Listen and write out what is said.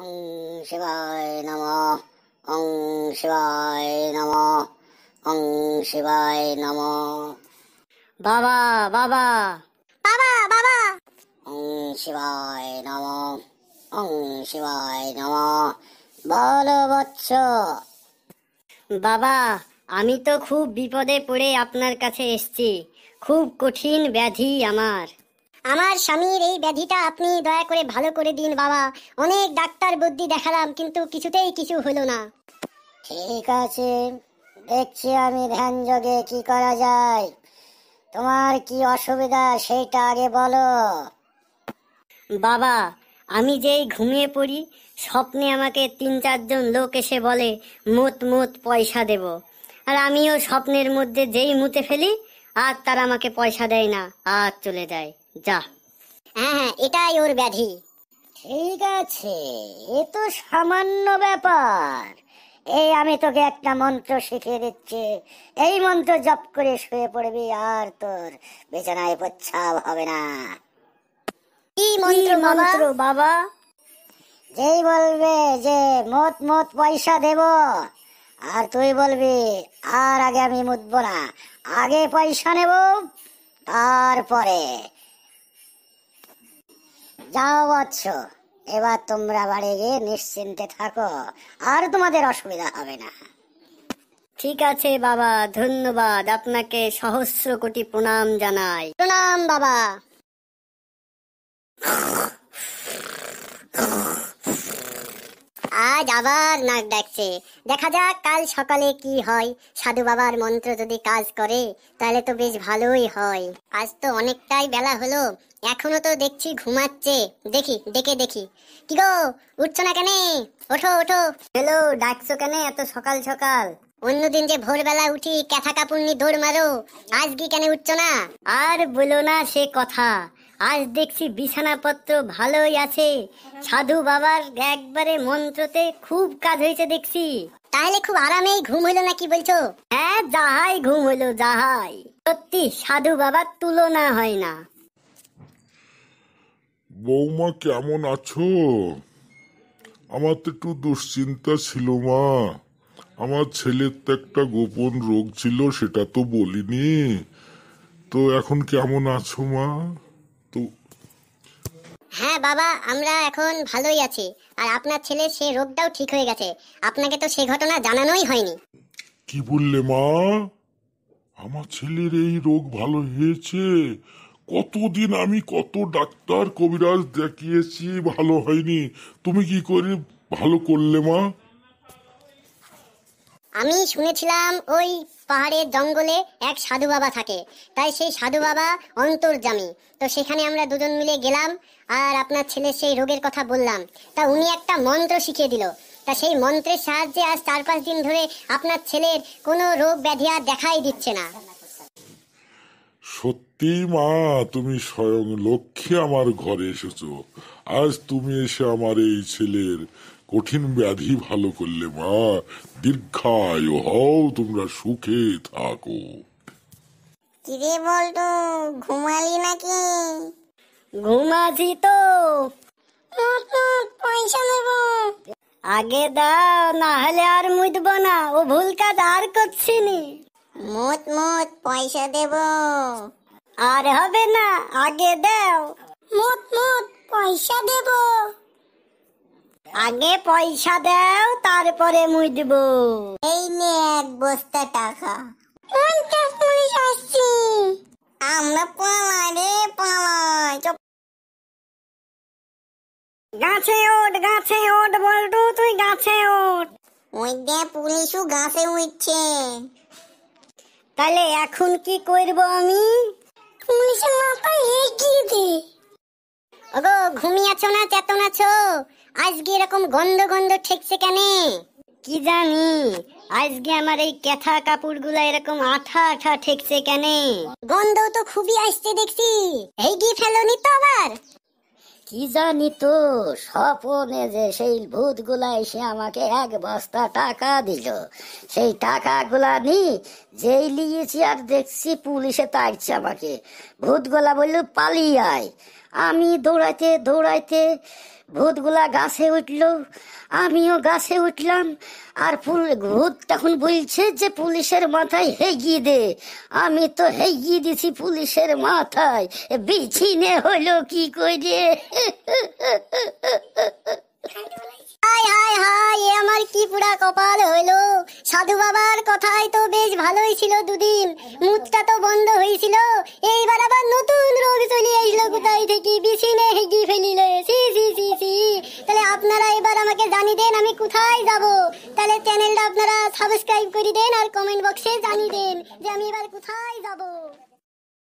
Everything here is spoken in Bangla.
অং শিবায় নম অং শিবায় নম অং শিবায় নম বাবা বাবা বাবা বাবা অং শিবায় নম অং শিবায় নম বলো বৎস বাবা আমি তো খুব বিপদে পড়ে আপনার কাছে এসছি খুব কঠিন ব্যাধি আমার আমার স্বামীর এই ব্যাধিটা আপনি দয়া করে ভালো করে দিন বাবা অনেক ডাক্তার বুদ্ধি দেখালাম কিন্তু কিছুতেই কিছু হলো না ঠিক আছে দেখছি আমি ধ্যান যোগে কি করা যায় তোমার কি অসুবিধা সেইটা আগে বলো বাবা আমি যেই ঘুমিয়ে পড়ি স্বপ্নে আমাকে তিন চারজন লোক এসে বলে মুত মুত পয়সা দেব আর আমিও স্বপ্নের মধ্যে যেই মুতে ফেলি আর তারা আমাকে পয়সা দেয় না আর চলে যায় যা হ্যাঁ, হ্যাঁ এটাই ওর ব্যাধি ঠিক আছে এ তো সামান্য ব্যাপার এই আমি তোকে একটা মন্ত্র শিখিয়ে দিচ্ছি এই মন্ত্র জপ করে শুয়ে পড়বি আর তোর বিছানায় প্রচ্ছাব হবে না কি মন্ত্র বাবা যেই বলবে যে মত মত পয়সা দেব আর তুই বলবি আর আগে আমি মুতব না আগে পয়সা নেব তারপরে যাও বৎস এবার তোমরা বাড়ি গিয়ে নিশ্চিন্তে থাকো আর তোমাদের অসুবিধা হবে না ঠিক আছে বাবা ধন্যবাদ আপনাকে সহস্র কোটি প্রণাম জানাই প্রণাম বাবা আজ আবার নাক ডাকছে দেখা যাক কাল সকালে কি হয় সাধু বাবার মন্ত্র যদি কাজ করে তাহলে তো বেশ ভালোই হয় আজ তো অনেকটাই বেলা হলো এখনো তো দেখছি ঘুমাচ্ছে দেখি ডেকে দেখি কি গো উঠছো না কেন ওঠো ওঠো হ্যালো ডাকছো কেন এত সকাল সকাল অন্যদিন যে ভোরবেলা উঠি ক্যাথা নি দৌড় মারো আজ কি কেন উঠছো না আর বলো না সে কথা আজ দেখছি বিছানাপত্র ভালোই আছে সাধু বাবার একবারে মন্ত্রতে খুব কাজ হয়েছে দেখছি তাহলে খুব আরামেই ঘুম হলো নাকি বলছো হ্যাঁ যাহাই ঘুম হলো যাহাই সত্যি সাধু বাবার তুলনা হয় না বৌমা কেমন আছো আমার তো একটু দুশ্চিন্তা ছিল মা আমার ছেলের তো একটা গোপন রোগ ছিল সেটা তো বলিনি তো এখন কেমন আছো মা তো হ্যাঁ বাবা আমরা এখন ভালোই আছি আর আপনার ছেলে সে রোগটাও ঠিক হয়ে গেছে আপনাকে তো সে ঘটনা জানানোই হয়নি কি বললে মা আমার ছেলের এই রোগ ভালো হয়েছে কতদিন আমি কত ডাক্তার কবিরাজ দেখিয়েছি ভালো হয়নি তুমি কি করে ভালো করলে মা আমি শুনেছিলাম ওই পাহাড়ের জঙ্গলে এক সাধু বাবা থাকে তাই সেই সাধু বাবা অন্তর্জামী তো সেখানে আমরা দুজন মিলে গেলাম আর আপনার ছেলের সেই রোগের কথা বললাম তা উনি একটা মন্ত্র শিখিয়ে দিল তা সেই মন্ত্রের সাহায্যে আজ চার পাঁচ দিন ধরে আপনার ছেলের কোনো রোগ ব্যাধি আর দেখাই দিচ্ছে না সত্যি মা তুমি স্বয়ং লক্ষ্মী আমার ঘরে এসেছো আজ তুমি এসে আমার এই ছেলের কঠিন ব্যাধি ভালো করলে মা দীর্ঘায়ু হও তোমরা সুখে থাকো কিরে বলতো ঘুমালি নাকি ঘুমাছি তো পয়সা নেব আগে দাও না হলে আর মুতব না ও ভুল কাজ আর করছি নি মত মত পয়সা দেব আর হবে না আগে দাও মত মত পয়সা দেব আগে পয়সা দাও তারপরে মুই দিব এই নে এক বস্তা টাকা পঞ্চাশ পুলিশ আসছি আমরা পালাই রে পালাই গাছে ওঠ গাছে ওঠ বলটু তুই গাছে ওঠ ওই দে পুলিশও গাছে উঠছে তাহলে এখন কি করব আমি পুলিশের মাথায় এগিয়ে দে ওগো ঘুমিয়েছো না চেতন আছো আজকে এরকম গন্ধ গন্ধ ঠেকছে কেন কি জানি আজকে আমার এই ক্যাথা কাপড়গুলা এরকম আঠা আঠা ঠেকছে কেন গন্ধ তো খুবই আসছে দেখছি এই গিয়ে ফেলনি তো আবার কি জানি তো স্বপনে যে সেই ভূতগুলা এসে আমাকে এক বস্তা টাকা দিল সেই টাকাগুলা নি যেই লিয়েছি আর দেখছি পুলিশে তাড়ছে আমাকে ভূতগুলা বলল পালিয়ে আয় আমি দৌড়াইতে দৌড়াইতে ভূতগুলা গাছে উঠলো আমিও গাছে উঠলাম আর ফুল ভূত তখন বলছে যে পুলিশের মাথায় হেগিয়ে দে আমি তো হেগিয়ে দিছি পুলিশের মাথায় বিছিনে হলো কি করে হায় হায় হায় এ আমার কি পুরা কপাল হইলো সাধু বাবার কথাই তো বেশ ভালোই ছিল দুদিন মুখটা তো বন্ধ হয়েছিল এইবার আবার নতুন রোগ চলে আসলো কোথায় থেকে বিছিনে হেগি ফেলিল সি সি সি সি তাহলে আপনারা এবার আমাকে জানি দেন আমি কোথায় যাব তাহলে চ্যানেলটা আপনারা সাবস্ক্রাইব করে দেন আর কমেন্ট বক্সে জানি দেন যে আমি এবার কোথায় যাব